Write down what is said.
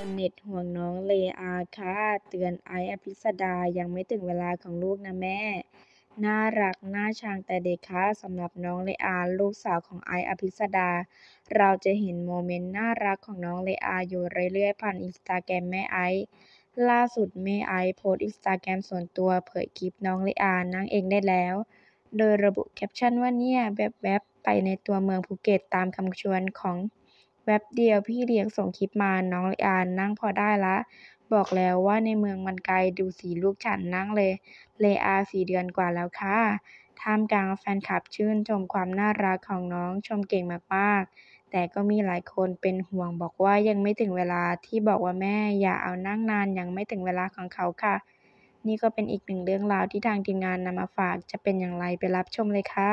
าวเน็ตห่วงน้องเลอาค่ะเตือนไออภิสดายังไม่ถึงเวลาของลูกนะแม่ น่ารักน่าชังแต่เด็กค่ะสำหรับน้องเลอา ลูกสาวของไออภิสดาเราจะเห็นโมเมนต์น่ารักของน้องเลอา อยู่เรื่อยๆผ่านอินสตาแกรมแม่ไอล่าสุดแม่ไอโพสอินสตาแกรมส่วนตัวเผยคลิปน้องเลอานั่งเองได้แล้ว โดยระบุแคปชั่นว่าเนี่ยแบบบไปในตัวเมืองภูเก็ตตามคำชวนของแวบเดียวพี่เลี้ยงส่งคลิปมาน้องอานนั่งพอได้ละ บอกแล้วว่าในเมืองมันไกลดูสีลูกฉันนั่งเลย เลอาสี่เดือนกว่าแล้วค่ะท่ามกลางแฟนคลับชื่นชมความน่ารักของน้องชมเก่งมากๆแต่ก็มีหลายคนเป็นห่วงบอกว่ายังไม่ถึงเวลาที่บอกว่าแม่อย่าเอานั่งนานยังไม่ถึงเวลาของเขาค่ะ นี่ก็เป็นอีกหนึ่งเรื่องราวที่ทางทีมงานนำมาฝากจะเป็นอย่างไรไปรับชมเลยค่ะ